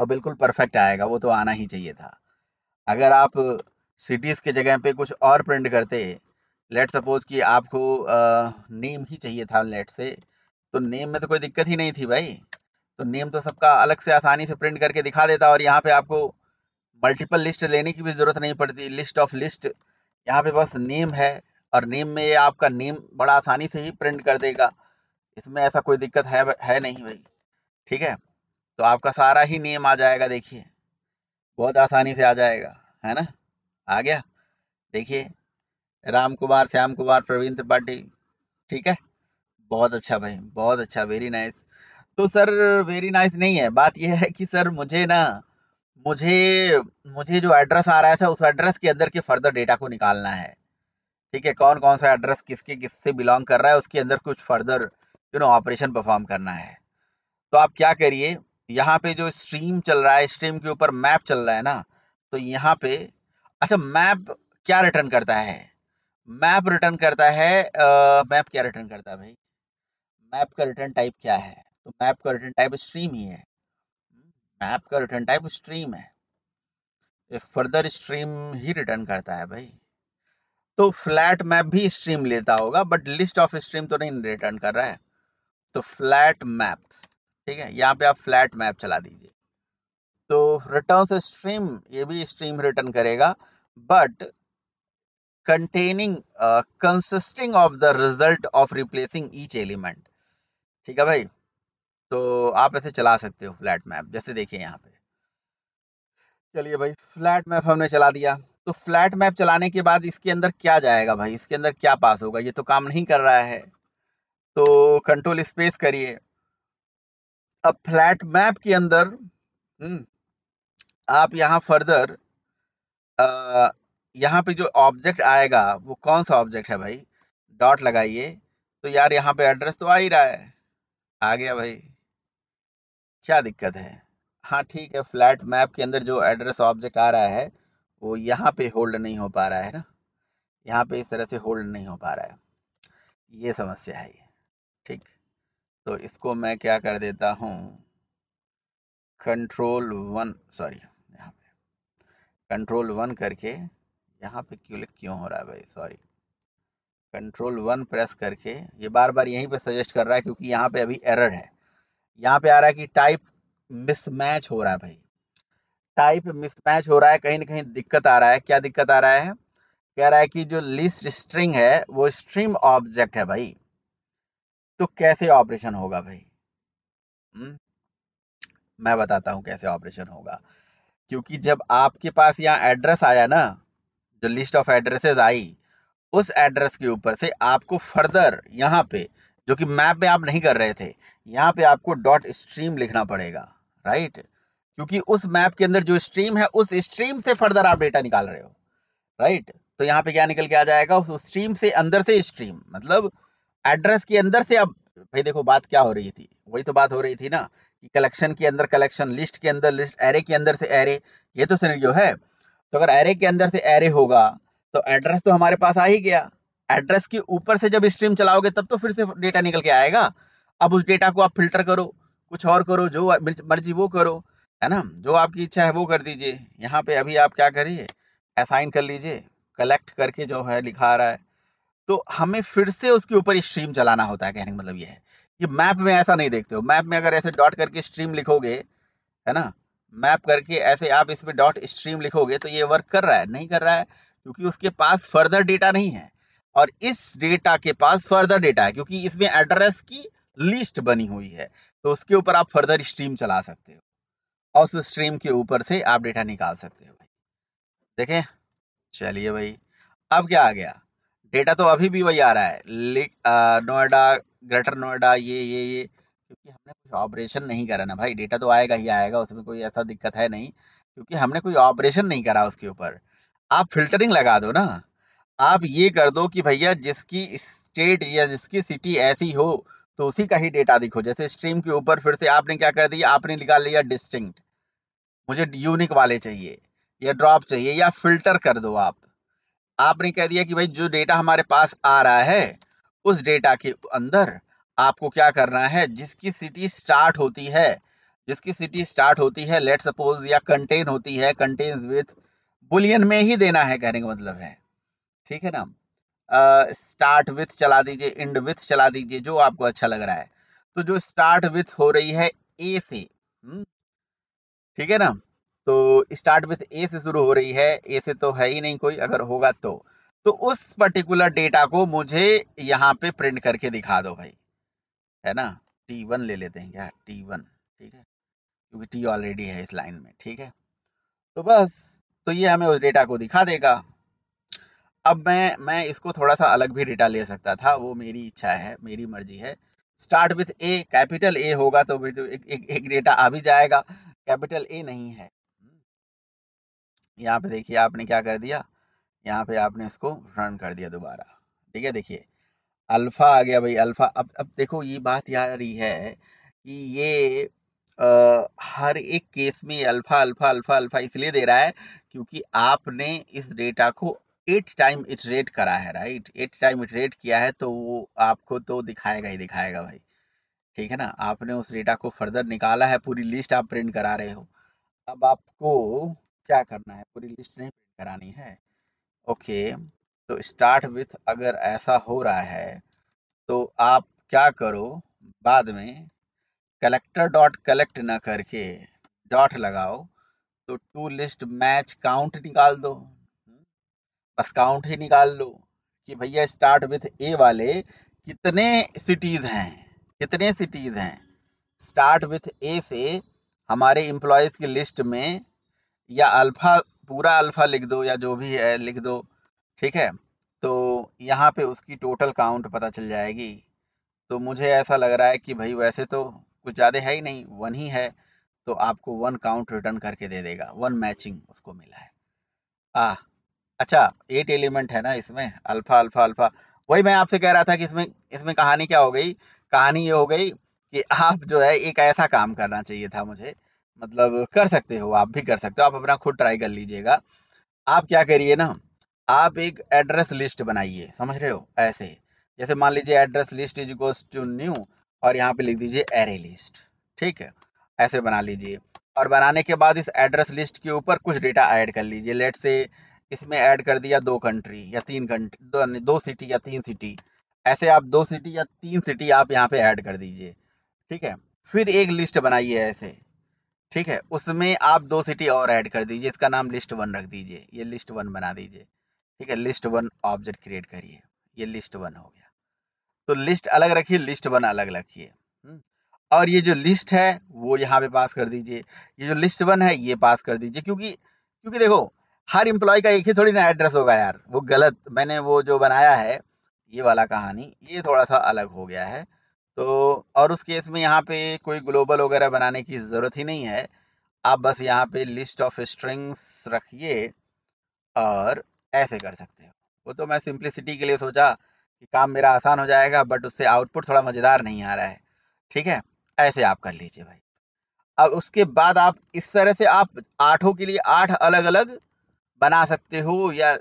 और बिल्कुल परफेक्ट आएगा वो तो आना ही चाहिए था अगर आप सिटीज़ के जगह पे कुछ और प्रिंट करते लेट सपोज कि आपको नेम ही चाहिए था लेट से तो नेम में तो कोई दिक्कत ही नहीं थी भाई तो नेम तो सबका अलग से आसानी से प्रिंट करके दिखा देता और यहाँ पे आपको मल्टीपल लिस्ट लेने की भी ज़रूरत नहीं पड़ती लिस्ट ऑफ लिस्ट यहाँ पे बस नेम है और नेम में ये आपका नेम बड़ा आसानी से ही प्रिंट कर देगा इसमें ऐसा कोई दिक्कत है है नहीं भाई ठीक है तो आपका सारा ही नेम आ जाएगा देखिए बहुत आसानी से आ जाएगा है ना आ गया देखिए राम कुमार श्याम कुमार प्रवीण त्रिपाठी ठीक है बहुत अच्छा भाई बहुत अच्छा वेरी नाइस तो सर वेरी नाइस नहीं है बात यह है कि सर मुझे ना मुझे मुझे जो एड्रेस आ रहा था उस एड्रेस के अंदर के फर्दर डेटा को निकालना है ठीक है कौन कौन सा एड्रेस किसके किससे बिलोंग कर रहा है उसके अंदर कुछ further you know operation perform करना है तो आप क्या करिए यहाँ पे जो स्ट्रीम चल रहा है स्ट्रीम के ऊपर मैप चल रहा है ना तो यहाँ पे अच्छा मैप क्या रिटर्न करता है मैप रिटर्न करता है मैप क्या रिटर्न करता है भाई मैप का रिटर्न टाइप क्या है तो मैप का रिटर्न टाइप स्ट्रीम ही है मैप का रिटर्न टाइप स्ट्रीम है फर्दर स्ट्रीम ही रिटर्न करता है भाई तो फ्लैट मैप भी स्ट्रीम लेता होगा बट लिस्ट ऑफ स्ट्रीम तो नहीं रिटर्न कर रहा है तो फ्लैट मैप ठीक है यहाँ पे आप फ्लैट मैप चला दीजिए तो रिटर्न स्ट्रीम ये भी स्ट्रीम रिटर्न करेगा but containing consisting of the result of replacing each element ठीक है भाई तो आप ऐसे चला सकते हो फ्लैट मैप जैसे देखिए यहाँ पे चलिए भाई फ्लैट मैप हमने चला दिया तो फ्लैट मैप चलाने के बाद इसके अंदर क्या जाएगा भाई इसके अंदर क्या पास होगा ये तो काम नहीं कर रहा है तो कंट्रोल स्पेस करिए अब फ्लैट मैप के अंदर हम्म, आप यहाँ फर्दर यहाँ पे जो ऑब्जेक्ट आएगा वो कौन सा ऑब्जेक्ट है भाई डॉट लगाइए तो यार यहाँ पे एड्रेस तो आ ही रहा है आ गया भाई क्या दिक्कत है हाँ ठीक है फ्लैट मैप के अंदर जो एड्रेस ऑब्जेक्ट आ रहा है वो यहाँ पे होल्ड नहीं हो पा रहा है ना यहाँ पे इस तरह से होल्ड नहीं हो पा रहा है ये समस्या है ठीक तो इसको मैं क्या कर देता हूँ कंट्रोल वन सॉरी यहाँ पे कंट्रोल वन करके यहाँ पे क्लिक क्यों हो रहा है भाई सॉरी कंट्रोल वन प्रेस करके ये बार बार यहीं पे सजेस्ट कर रहा है क्योंकि यहाँ पे अभी एरर है यहाँ पे आ रहा है कि टाइप मिसमैच हो रहा है भाई टाइप मिसमैच हो रहा है कहीं ना कहीं दिक्कत आ रहा है क्या दिक्कत आ रहा है कह रहा है कि जो लिस्ट स्ट्रिंग है वो स्ट्रीम ऑब्जेक्ट है भाई तो कैसे ऑपरेशन होगा भाई हुँ? हम्म? मैं बताता हूं कैसे ऑपरेशन होगा क्योंकि जब आपके पास यहाँ एड्रेस आया ना जो लिस्ट ऑफ एड्रेसेस आई उस एड्रेस के ऊपर से आपको फर्दर यहाँ पे जो कि मैप में आप नहीं कर रहे थे यहाँ पे आपको डॉट स्ट्रीम लिखना पड़ेगा राइट क्योंकि उस मैप के अंदर जो स्ट्रीम है उस स्ट्रीम से फर्दर आप डेटा निकाल रहे हो राइट तो यहाँ पे क्या निकल के आ जाएगा उस स्ट्रीम से अंदर से स्ट्रीम मतलब एड्रेस के अंदर से अब भाई देखो बात क्या हो रही थी वही तो बात हो रही थी ना कि कलेक्शन के अंदर कलेक्शन लिस्ट के अंदर लिस्ट एरे के अंदर से एरे ये तो सिनेरियो है तो अगर एरे के अंदर से एरे होगा तो एड्रेस तो हमारे पास आ ही गया एड्रेस के ऊपर से जब स्ट्रीम चलाओगे तब तो फिर से डेटा निकल के आएगा अब उस डेटा को आप फिल्टर करो कुछ और करो जो मर्जी वो करो है ना जो आपकी इच्छा है वो कर दीजिए यहाँ पे अभी आप क्या करिए असाइन कर लीजिए कलेक्ट करके जो है लिखा रहा है तो हमें फिर से उसके ऊपर स्ट्रीम चलाना होता है कहने का मतलब ये है कि मैप में ऐसा नहीं देखते हो मैप में अगर ऐसे डॉट करके स्ट्रीम लिखोगे है ना मैप करके ऐसे आप इसमें डॉट स्ट्रीम लिखोगे तो ये वर्क कर रहा है नहीं कर रहा है क्योंकि उसके पास फर्दर डेटा नहीं है और इस डेटा के पास फर्दर डेटा है क्योंकि इसमें एड्रेस की लिस्ट बनी हुई है तो उसके ऊपर आप फर्दर स्ट्रीम चला सकते हो और उस स्ट्रीम के ऊपर से आप डेटा निकाल सकते हो देखें चलिए भाई अब क्या आ गया डेटा तो अभी भी वही आ रहा है नोएडा ग्रेटर नोएडा ये ये ये क्योंकि हमने कुछ ऑपरेशन नहीं करा ना भाई डेटा तो आएगा ही आएगा उसमें कोई ऐसा दिक्कत है नहीं क्योंकि हमने कोई ऑपरेशन नहीं करा उसके ऊपर आप फिल्टरिंग लगा दो ना आप ये कर दो कि भैया जिसकी स्टेट या जिसकी सिटी ऐसी हो तो उसी का ही डेटा दिखो जैसे स्ट्रीम के ऊपर फिर से आपने क्या कर दिया आपने निकाल लिया डिस्टिंक्ट मुझे यूनिक वाले चाहिए या ड्रॉप चाहिए या फिल्टर कर दो आप आपने कह दिया कि भाई जो डेटा हमारे पास आ रहा है उस डेटा के अंदर आपको क्या करना है जिसकी सिटी स्टार्ट होती है जिसकी सिटी स्टार्ट होती है लेट सपोज या कंटेन होती है कंटेन विथ बुलियन में ही देना है कहने का मतलब है ठीक है ना स्टार्ट uh, विथ चला दीजिए इंड विथ चला दीजिए जो आपको अच्छा लग रहा है तो जो स्टार्ट विथ हो रही है ए से हम्म? ठीक है ना तो स्टार्ट विथ ए से शुरू हो रही है ए से तो है ही नहीं कोई अगर होगा तो तो उस पर्टिकुलर डेटा को मुझे यहाँ पे प्रिंट करके दिखा दो भाई है ना टी वन ले लेते हैं क्या टी वन ठीक है क्योंकि टी ऑलरेडी है इस लाइन में ठीक है तो बस तो ये हमें उस डेटा को दिखा देगा अब मैं मैं इसको थोड़ा सा अलग भी डेटा ले सकता था वो मेरी इच्छा है मेरी मर्जी है start with a capital A होगा तो, तो एक, एक डेटा आ भी जाएगा कैपिटल ए नहीं है यहाँ पे देखिए आपने क्या कर दिया यहाँ पे आपने इसको रन कर दिया दोबारा ठीक है देखिए अल्फ़ा आ गया भाई अल्फ़ा अब अब देखो ये बात याद रही है कि ये आ, हर एक केस में अल्फ़ा अल्फ़ा अल्फ़ा अल्फ़ा इसलिए दे रहा है क्योंकि आपने इस डेटा को एट टाइम इटरेट करा है राइट एट टाइम इटरेट किया है तो वो आपको तो दिखाएगा ही दिखाएगा भाई ठीक है ना आपने उस डेटा को फर्दर निकाला है पूरी लिस्ट आप प्रिंट करा रहे हो अब आपको क्या करना है पूरी लिस्ट नहीं प्रिंट करानी है ओके तो स्टार्ट विथ अगर ऐसा हो रहा है तो आप क्या करो बाद में कलेक्टर डॉट कलेक्ट ना करके डॉट लगाओ तो टू लिस्ट मैच काउंट निकाल दो बस काउंट ही निकाल लो कि भैया स्टार्ट विथ ए वाले कितने सिटीज़ हैं कितने सिटीज़ हैं स्टार्ट विथ ए से हमारे एम्प्लॉयज़ की लिस्ट में या अल्फ़ा पूरा अल्फ़ा लिख दो या जो भी है लिख दो ठीक है तो यहाँ पे उसकी टोटल काउंट पता चल जाएगी तो मुझे ऐसा लग रहा है कि भाई वैसे तो कुछ ज़्यादा है ही नहीं वन ही है तो आपको वन काउंट रिटर्न करके दे देगा वन मैचिंग उसको मिला है आ अच्छा एट एलिमेंट है ना इसमें अल्फ़ा अल्फ़ा अल्फ़ा वही मैं आपसे कह रहा था कि इसमें इसमें कहानी क्या हो गई कहानी ये हो गई कि आप जो है एक ऐसा काम करना चाहिए था मुझे मतलब कर सकते हो आप भी कर सकते हो आप अपना खुद ट्राई कर लीजिएगा आप क्या करिए ना आप एक एड्रेस लिस्ट बनाइए समझ रहे हो ऐसे जैसे मान लीजिए address list is equals to new और यहाँ पे लिख दीजिए एरे लिस्ट ठीक है ऐसे बना लीजिए और बनाने के बाद इस एड्रेस लिस्ट के ऊपर कुछ डेटा ऐड कर लीजिए लेट से इसमें ऐड कर दिया दो कंट्री या तीन कंट्री दो, दो सिटी या तीन सिटी ऐसे आप दो सिटी या तीन सिटी आप यहाँ पे ऐड कर दीजिए ठीक है फिर एक लिस्ट बनाइए ऐसे ठीक है उसमें आप दो सिटी और ऐड कर दीजिए इसका नाम लिस्ट वन रख दीजिए ये लिस्ट वन बना दीजिए ठीक है लिस्ट वन ऑब्जेक्ट क्रिएट करिए ये लिस्ट वन हो गया तो लिस्ट अलग रखिए लिस्ट वन अलग रखिए हम्म, और ये जो लिस्ट है वो यहाँ पे पास कर दीजिए ये जो लिस्ट वन है ये पास कर दीजिए क्योंकि क्योंकि देखो हर इम्प्लॉय का एक ही थोड़ी ना एड्रेस होगा यार वो गलत मैंने वो जो बनाया है ये वाला कहानी ये थोड़ा सा अलग हो गया है तो और उस केस में यहाँ पे कोई ग्लोबल वगैरह बनाने की ज़रूरत ही नहीं है आप बस यहाँ पे लिस्ट ऑफ स्ट्रिंग्स रखिए और ऐसे कर सकते हो वो तो मैं सिंप्लिसिटी के लिए सोचा कि काम मेरा आसान हो जाएगा बट उससे आउटपुट थोड़ा मज़ेदार नहीं आ रहा है ठीक है ऐसे आप कर लीजिए भाई अब उसके बाद आप इस तरह से आप आठों के लिए आठ अलग अलग बना सकते हो या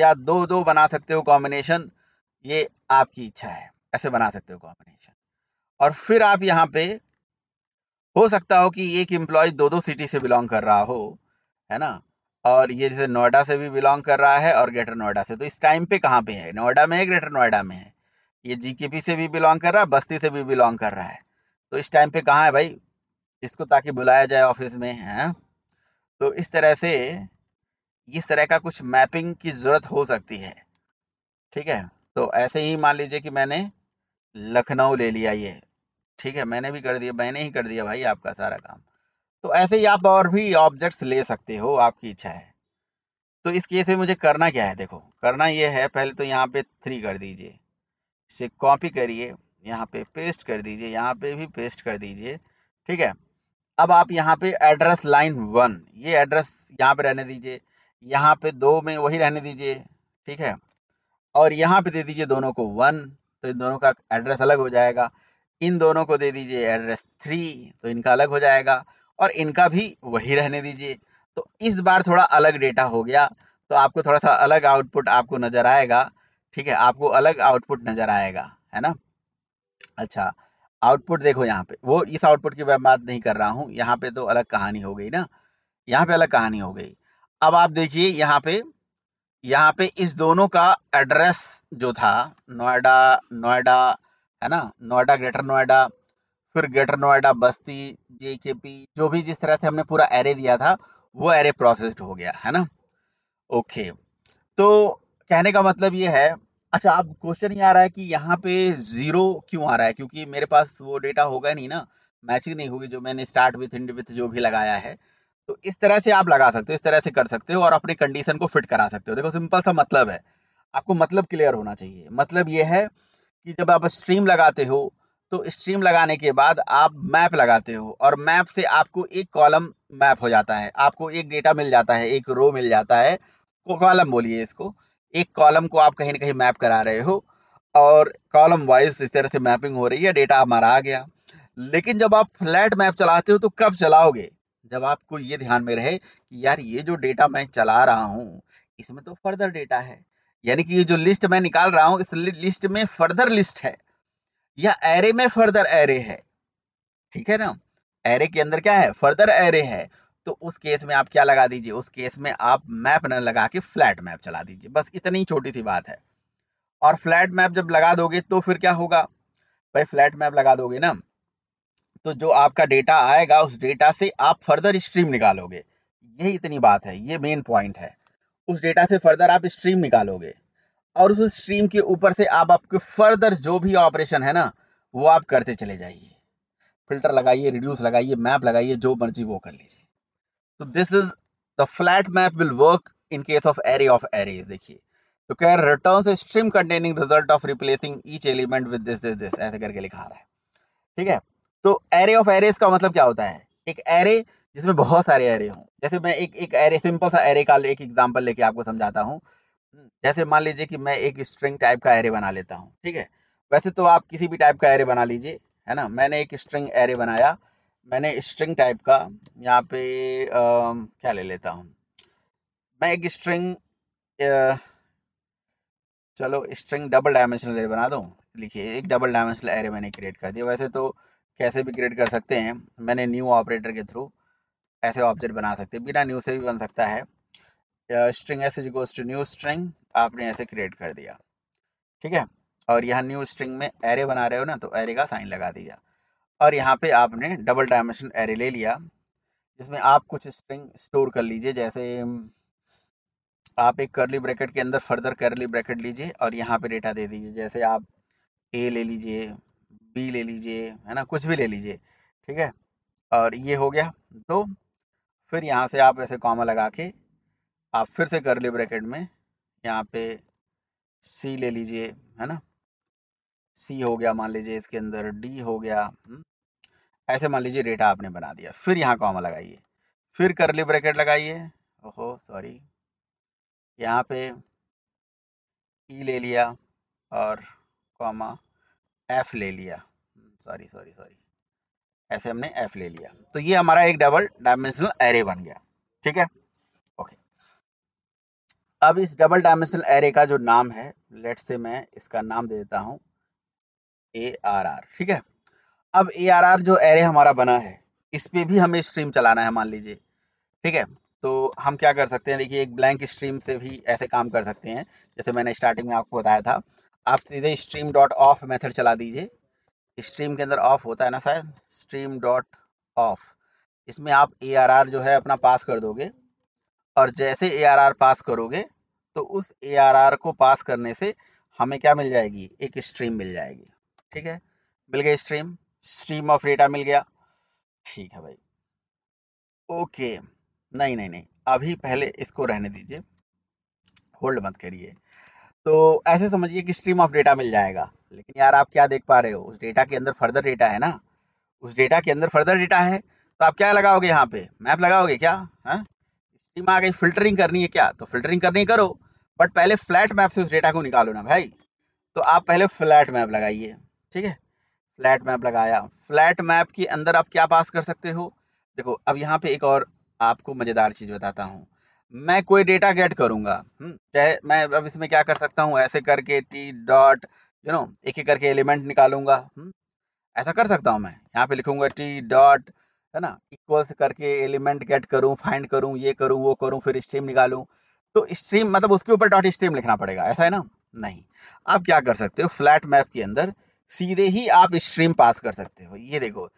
या दो दो बना सकते हो कॉम्बिनेशन ये आपकी इच्छा है ऐसे बना सकते हो कॉम्बिनेशन और फिर आप यहाँ पे हो सकता हो कि एक एम्प्लॉय दो दो सिटी से बिलोंग कर रहा हो है ना और ये जैसे नोएडा से भी बिलोंग कर रहा है और ग्रेटर नोएडा से तो इस टाइम पे कहाँ पे है नोएडा में है ग्रेटर नोएडा में है ये जीकेपी से भी बिलोंग कर रहा है बस्ती से भी बिलोंग कर रहा है तो इस टाइम पे कहाँ है भाई इसको ताकि बुलाया जाए ऑफिस में है तो इस तरह से इस तरह का कुछ मैपिंग की ज़रूरत हो सकती है ठीक है तो ऐसे ही मान लीजिए कि मैंने लखनऊ ले लिया ये ठीक है मैंने भी कर दिया मैंने ही कर दिया भाई आपका सारा काम तो ऐसे ही आप और भी ऑब्जेक्ट्स ले सकते हो आपकी इच्छा है तो इस केस में मुझे करना क्या है देखो करना ये है पहले तो यहाँ पे थ्री कर दीजिए इसे कॉपी करिए यहाँ पे पेस्ट कर दीजिए यहाँ पे भी पेस्ट कर दीजिए ठीक है अब आप यहाँ पे एड्रेस लाइन वन ये एड्रेस यहाँ पे रहने दीजिए यहाँ पे दो में वही रहने दीजिए ठीक है और यहाँ पे दे दीजिए दोनों को वन तो इन दोनों का एड्रेस अलग हो जाएगा इन दोनों को दे दीजिए एड्रेस थ्री तो इनका अलग हो जाएगा और इनका भी वही रहने दीजिए तो इस बार थोड़ा अलग डेटा हो गया तो आपको थोड़ा सा अलग आउटपुट आपको नज़र आएगा ठीक है आपको अलग आउटपुट नज़र आएगा है ना अच्छा आउटपुट देखो यहाँ पे वो इस आउटपुट की मैं बात नहीं कर रहा हूँ यहाँ पे तो अलग कहानी हो गई ना यहाँ पे अलग कहानी हो गई अब आप देखिए यहाँ पे यहाँ पे इस दोनों का एड्रेस जो था नोएडा नोएडा है ना नोएडा ग्रेटर नोएडा फिर ग्रेटर नोएडा बस्ती जेकेपी जो भी जिस तरह से हमने पूरा एरे दिया था वो एरे प्रोसेस्ड हो गया है ना ओके तो कहने का मतलब ये है अच्छा अब क्वेश्चन ये आ रहा है कि यहाँ पे जीरो क्यों आ रहा है क्योंकि मेरे पास वो डेटा होगा नहीं ना मैचिंग नहीं होगी जो मैंने स्टार्ट विथ इंड विथ जो भी लगाया है तो इस तरह से आप लगा सकते हो इस तरह से कर सकते हो और अपनी कंडीशन को फिट करा सकते हो देखो सिंपल सा मतलब है आपको मतलब क्लियर होना चाहिए मतलब ये है कि जब आप स्ट्रीम लगाते हो तो स्ट्रीम लगाने के बाद आप मैप लगाते हो और मैप से आपको एक कॉलम मैप हो जाता है आपको एक डेटा मिल जाता है एक रो मिल जाता है कॉलम बोलिए इसको एक कॉलम को आप कहीं ना कहीं मैप करा रहे हो और कॉलम वाइज इस तरह से मैपिंग हो रही है डेटा हमारा आ गया लेकिन जब आप फ्लैट मैप चलाते हो तो कब चलाओगे जब आपको ये ध्यान में रहे कि यार ये जो डेटा मैं चला रहा हूँ इसमें तो फर्दर डेटा है यानी कि ये जो लिस्ट मैं निकाल रहा हूँ इस लिस्ट में फर्दर लिस्ट है या एरे में फर्दर एरे है ठीक है ना एरे के अंदर क्या है फर्दर एरे है तो उस केस में आप क्या लगा दीजिए उस केस में आप मैप न लगा के फ्लैट मैप चला दीजिए बस इतनी छोटी सी बात है और फ्लैट मैप जब लगा दोगे तो फिर क्या होगा भाई फ्लैट मैप लगा दोगे ना तो जो आपका डेटा आएगा उस डेटा से आप फर्दर स्ट्रीम निकालोगे यही इतनी बात है ये मेन पॉइंट है उस डेटा से फर्दर आप स्ट्रीम निकालोगे और उस स्ट्रीम के ऊपर से आप आपके फर्दर जो भी ऑपरेशन है ना वो आप करते चले जाइए फिल्टर लगाइए रिड्यूस लगाइए मैप लगाइए जो मर्जी वो कर लीजिए तो this is the flat map will work in case of array of array देखिए तो कह return stream containing result of replacing each element with this this ऐसे करके लिखा रहा है ठीक है तो एरे ऑफ एरेज का मतलब क्या होता है एक एरे जिसमें बहुत सारे एरे हों जैसे मैं एक एक एरे सिंपल सा एरे का एक एग्जाम्पल लेके आपको समझाता हूँ जैसे मान लीजिए कि मैं एक स्ट्रिंग टाइप का एरे बना लेता हूँ ठीक है वैसे तो आप किसी भी टाइप का एरे बना लीजिए है ना मैंने एक स्ट्रिंग एरे बनाया मैंने स्ट्रिंग टाइप का यहाँ पे आ, क्या ले लेता हूँ मैं एक स्ट्रिंग चलो स्ट्रिंग डबल डायमेंशनल एरे बना दूँ लिखिए एक डबल डायमेंशनल एरे मैंने क्रिएट कर दिया वैसे तो कैसे भी क्रिएट कर सकते हैं मैंने न्यू ऑपरेटर के थ्रू ऐसे ऑब्जेक्ट बना सकते हैं बिना न्यू से भी बन सकता है string S is to new string आपने ऐसे क्रिएट कर दिया ठीक है और यहाँ न्यू स्ट्रिंग में एरे बना रहे हो ना तो एरे का साइन लगा दिया और यहाँ पे आपने डबल डायमेंशन एरे ले लिया जिसमें आप कुछ स्ट्रिंग स्टोर कर लीजिए जैसे आप एक करली ब्रैकेट के अंदर फर्दर करली ब्रैकेट लीजिए और यहाँ पे डेटा दे दीजिए जैसे आप ए ले लीजिए बी ले लीजिए है ना कुछ भी ले लीजिए ठीक है और ये हो गया तो फिर यहाँ से आप ऐसे कॉमा लगा के आप फिर से कर लिए ब्रैकेट में यहाँ पे सी ले लीजिए है ना सी हो गया मान लीजिए इसके अंदर डी हो गया हम्म। ऐसे मान लीजिए डेटा आपने बना दिया फिर यहाँ कॉमा लगाइए फिर करली ब्रैकेट लगाइए ओहो सॉरी यहाँ पे ई e ले लिया और कॉमा एफ ले लिया सॉरी सॉरी सॉरी ऐसे हमने एफ ले लिया तो ये हमारा एक डबल डायमेंशनल एरे बन गया ठीक है ओके अब इस डबल डायमेंशनल एरे का जो नाम है लेट से मैं इसका नाम दे देता हूं ए आर आर ठीक है अब ए आर आर जो एरे हमारा बना है इस पे भी हमें स्ट्रीम चलाना है मान लीजिए ठीक है तो हम क्या कर सकते हैं देखिए एक ब्लैंक स्ट्रीम से भी ऐसे काम कर सकते हैं जैसे मैंने स्टार्टिंग में आपको बताया था आप सीधे स्ट्रीम डॉट ऑफ मेथड चला दीजिए स्ट्रीम के अंदर ऑफ होता है ना शायद स्ट्रीम डॉट ऑफ इसमें आप ए आर आर जो है अपना पास कर दोगे और जैसे ए आर आर पास करोगे तो उस ए आर आर को पास करने से हमें क्या मिल जाएगी एक स्ट्रीम मिल जाएगी ठीक है मिल गई स्ट्रीम स्ट्रीम ऑफ डेटा मिल गया ठीक है भाई ओके नहीं नहीं नहीं अभी पहले इसको रहने दीजिए होल्ड मत करिए तो ऐसे समझिए कि स्ट्रीम ऑफ डेटा मिल जाएगा लेकिन यार आप क्या देख पा रहे हो उस डेटा के अंदर फर्दर डेटा है ना उस डेटा के अंदर फर्दर डेटा है तो आप क्या लगाओगे यहाँ पे मैप लगाओगे क्या है हाँ? स्ट्रीम आ गई फिल्टरिंग करनी है क्या तो फिल्टरिंग करनी करो बट पहले फ्लैट मैप से उस डेटा को निकालो ना भाई तो आप पहले फ्लैट मैप लगाइए ठीक है फ्लैट मैप लगाया फ्लैट मैप के अंदर आप क्या पास कर सकते हो देखो अब यहाँ पे एक और आपको मज़ेदार चीज़ बताता हूँ मैं कोई डेटा गेट करूंगा हम्म, चाहे मैं अब इसमें क्या कर सकता हूँ ऐसे करके टी डॉट यू नो एक एक करके एलिमेंट निकालूंगा हम्म, ऐसा कर सकता हूँ मैं यहाँ पे लिखूंगा टी डॉट है ना इक्वल्स करके एलिमेंट गेट करूँ फाइंड करूँ ये करूँ वो करूँ फिर स्ट्रीम निकालू तो स्ट्रीम मतलब उसके ऊपर डॉट स्ट्रीम लिखना पड़ेगा ऐसा है ना नहीं आप क्या कर सकते हो फ्लैट मैप के अंदर सीधे ही आप स्ट्रीम पास कर सकते हो ये देखो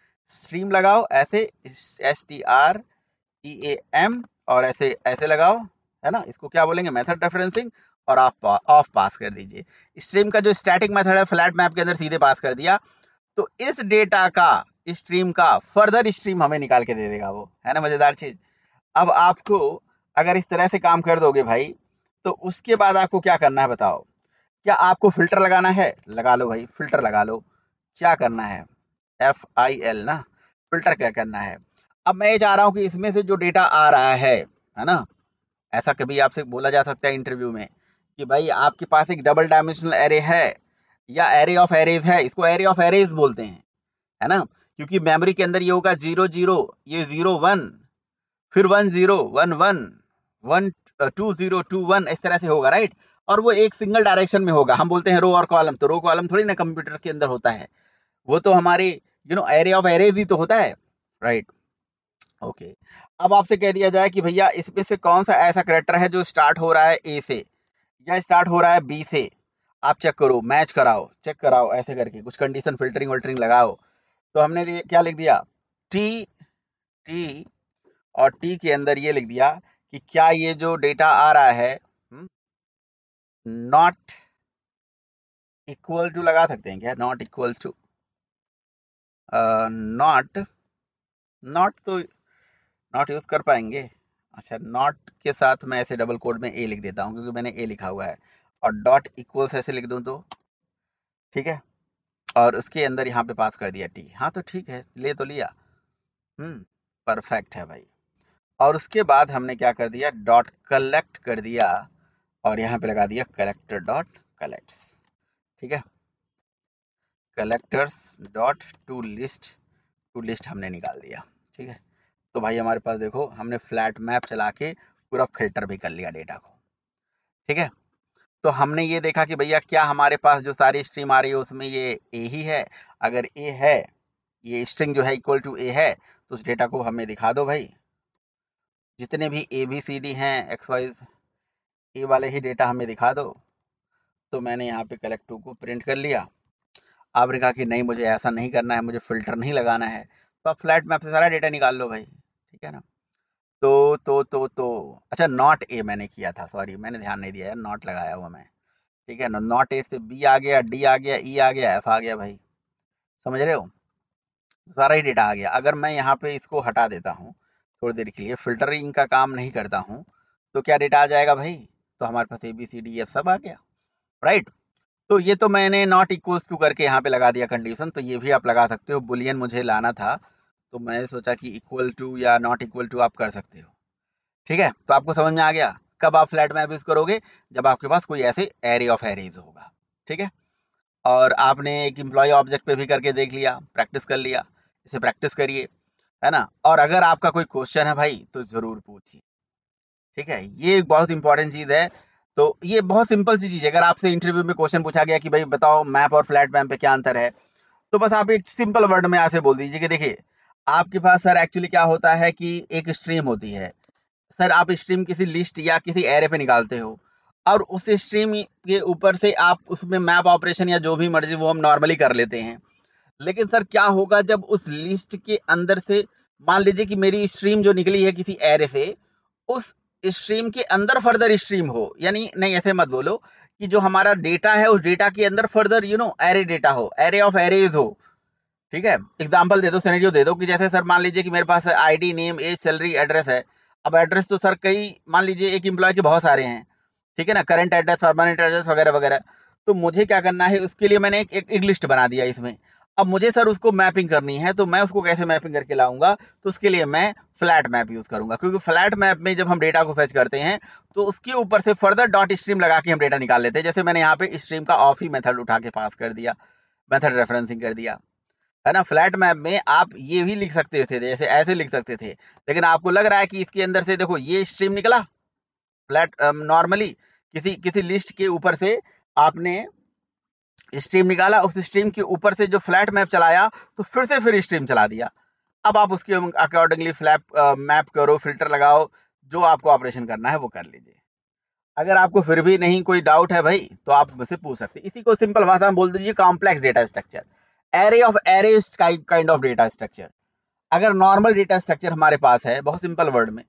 स्ट्रीम लगाओ ऐसे S T R E A M और ऐसे ऐसे लगाओ है ना इसको क्या बोलेंगे मेथड रेफरेंसिंग और आप ऑफ पास कर दीजिए स्ट्रीम का जो स्टैटिक मेथड है फ्लैट मैप के अंदर सीधे पास कर दिया तो इस डेटा का स्ट्रीम का फर्दर स्ट्रीम हमें निकाल के दे देगा वो है ना मज़ेदार चीज़ अब आपको अगर इस तरह से काम कर दोगे भाई तो उसके बाद आपको क्या करना है बताओ क्या आपको फिल्टर लगाना है लगा लो भाई फिल्टर लगा लो क्या करना है एफ आई एल ना फिल्टर क्या करना है अब मैं ये चाह रहा हूँ कि इसमें से जो डेटा आ रहा है है ना ऐसा कभी आपसे बोला जा सकता है इंटरव्यू में कि भाई आपके पास एक डबल डायमेंशनल एरे है या एरे ऑफ एरेज है इसको एरे ऑफ एरेज बोलते हैं है ना क्योंकि मेमोरी के अंदर ये होगा जीरो जीरो ये जीरो वन फिर one zero one one one two zero two one इस तरह से होगा राइट और वो एक सिंगल डायरेक्शन में होगा हम बोलते हैं रो और कॉलम तो रो कॉलम थोड़ी ना कंप्यूटर के अंदर होता है वो तो हमारे you know array of arrays ही तो होता है राइट ओके अब आपसे कह दिया जाए कि भैया इसमें से कौन सा ऐसा करेक्टर है जो स्टार्ट हो रहा है ए से या स्टार्ट हो रहा है बी से आप चेक करो मैच कराओ चेक कराओ ऐसे करके कुछ कंडीशन फिल्टरिंग वल्टरिंग लगाओ तो हमने क्या लिख दिया टी टी और टी के अंदर ये लिख दिया कि क्या ये जो डेटा आ रहा है नॉट इक्वल टू लगा सकते हैं क्या not equal to not not तो नॉट यूज़ कर पाएंगे अच्छा नॉट के साथ मैं ऐसे डबल कोड में ए लिख देता हूँ क्योंकि मैंने ए लिखा हुआ है और डॉट इक्वल्स ऐसे लिख दूँ तो ठीक है और उसके अंदर यहाँ पे पास कर दिया टी हाँ तो ठीक है ले तो लिया हम्म परफेक्ट है भाई और उसके बाद हमने क्या कर दिया डॉट कलेक्ट कर दिया और यहाँ पे लगा दिया कलेक्टर डॉट कलेक्ट्स ठीक है collectors dot to list to list हमने निकाल दिया ठीक है तो भाई हमारे पास देखो हमने फ्लैट मैप चला के पूरा फिल्टर भी कर लिया डेटा को ठीक है तो हमने ये देखा कि भैया क्या हमारे पास जो सारी स्ट्रीम आ रही है उसमें ये ए ही है अगर ए है ये स्ट्रिंग जो है इक्वल टू ए है तो उस डेटा को हमें दिखा दो भाई जितने भी ए बी सी डी हैं एक्स वाइज ए वाले ही डेटा हमें दिखा दो तो मैंने यहाँ पे कलेक्ट टू को प्रिंट कर लिया आपने कहा कि नहीं मुझे ऐसा नहीं करना है मुझे फिल्टर नहीं लगाना है तो आप फ्लैट मैप से सारा डेटा निकाल लो भाई ठीक है ना तो तो तो तो अच्छा नॉट ए मैंने किया था सॉरी मैंने ध्यान नहीं दिया यार नॉट लगाया हुआ मैं ठीक है ना नॉट ए से बी आ गया डी आ गया ई e आ गया एफ आ गया भाई समझ रहे हो सारा ही डेटा आ गया अगर मैं यहाँ पे इसको हटा देता हूँ थोड़ी देर के लिए फिल्टरिंग का काम नहीं करता हूँ तो क्या डेटा आ जाएगा भाई तो हमारे पास A B C D F सब आ गया राइट तो ये तो मैंने नॉट इक्वल्स टू करके यहाँ पे लगा दिया कंडीशन तो ये भी आप लगा सकते हो बुलियन मुझे लाना था तो मैंने सोचा कि इक्वल टू या नॉट इक्वल टू आप कर सकते हो ठीक है तो आपको समझ में आ गया कब आप फ्लैट मैप यूज करोगे जब आपके पास कोई ऐसे एरे ऑफ एरेज होगा ठीक है और आपने एक इम्प्लॉय ऑब्जेक्ट पे भी करके देख लिया प्रैक्टिस कर लिया इसे प्रैक्टिस करिए है ना और अगर आपका कोई क्वेश्चन है भाई तो जरूर पूछिए ठीक है ये एक बहुत इंपॉर्टेंट चीज है तो ये बहुत सिंपल सी चीज है अगर आपसे इंटरव्यू में क्वेश्चन पूछा गया कि भाई बताओ मैप और फ्लैट मैप पर क्या अंतर है तो बस आप एक सिंपल वर्ड में यहाँ बोल दीजिए कि देखिए आपके पास सर एक्चुअली क्या होता है कि एक स्ट्रीम होती है सर आप स्ट्रीम किसी लिस्ट या किसी एरे पे निकालते हो और उस स्ट्रीम के ऊपर से आप उसमें मैप ऑपरेशन या जो भी मर्जी वो हम नॉर्मली कर लेते हैं लेकिन सर क्या होगा जब उस लिस्ट के अंदर से मान लीजिए कि मेरी स्ट्रीम जो निकली है किसी एरे से उस स्ट्रीम के अंदर फर्दर स्ट्रीम हो यानी नहीं ऐसे मत बोलो कि जो हमारा डेटा है उस डेटा के अंदर further you know array data हो एरे ऑफ एरेज हो ठीक है एग्जाम्पल दे दो सैनिटी दे दो कि जैसे सर मान लीजिए कि मेरे पास D name age salary address है अब एड्रेस तो सर कई मान लीजिए एक एम्प्लॉय के बहुत सारे हैं ठीक है ना करंट एड्रेस परमानेंट एड्रेस वगैरह वगैरह तो मुझे क्या करना है उसके लिए मैंने एक एक, एक लिस्ट बना दिया इसमें अब मुझे सर उसको मैपिंग करनी है तो मैं उसको कैसे मैपिंग करके लाऊंगा तो उसके लिए मैं फ्लैट मैप यूज़ करूंगा क्योंकि फ्लैट मैप में जब हम डेटा को फेच करते हैं तो उसके ऊपर से फर्दर डॉट स्ट्रीम लगा के हम डेटा निकाल लेते हैं जैसे मैंने यहाँ पे स्ट्रीम का ऑफ ही मेथड उठा के पास कर दिया मेथड रेफरेंसिंग कर दिया है ना फ्लैट मैप में आप ये भी लिख सकते थे जैसे ऐसे लिख सकते थे लेकिन आपको लग रहा है कि इसके अंदर से देखो ये स्ट्रीम निकला फ्लैट नॉर्मली um, किसी किसी लिस्ट के ऊपर से आपने स्ट्रीम निकाला उस स्ट्रीम के ऊपर से जो फ्लैट मैप चलाया तो फिर से फिर स्ट्रीम चला दिया अब आप उसके अकॉर्डिंगली फ्लैप मैप करो फिल्टर लगाओ जो आपको ऑपरेशन करना है वो कर लीजिए अगर आपको फिर भी नहीं कोई डाउट है भाई तो आप मुझसे पूछ सकते इसी को सिंपल भाषा में बोल दीजिए complex data structure array of array kind of data structure अगर नॉर्मल डेटा स्ट्रक्चर हमारे पास है बहुत सिंपल वर्ड में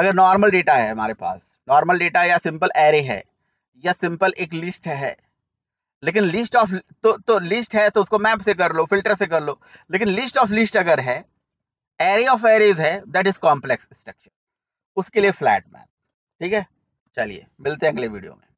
अगर नॉर्मल डेटा है हमारे पास नॉर्मल डेटा या सिंपल एरे है या सिंपल एक लिस्ट है लेकिन लिस्ट ऑफ तो तो लिस्ट है तो उसको मैप से कर लो फिल्टर से कर लो लेकिन लिस्ट ऑफ लिस्ट अगर है एरे ऑफ एरेज है दैट इज कॉम्प्लेक्स स्ट्रक्चर उसके लिए फ्लैट मैप ठीक है चलिए मिलते हैं अगले वीडियो में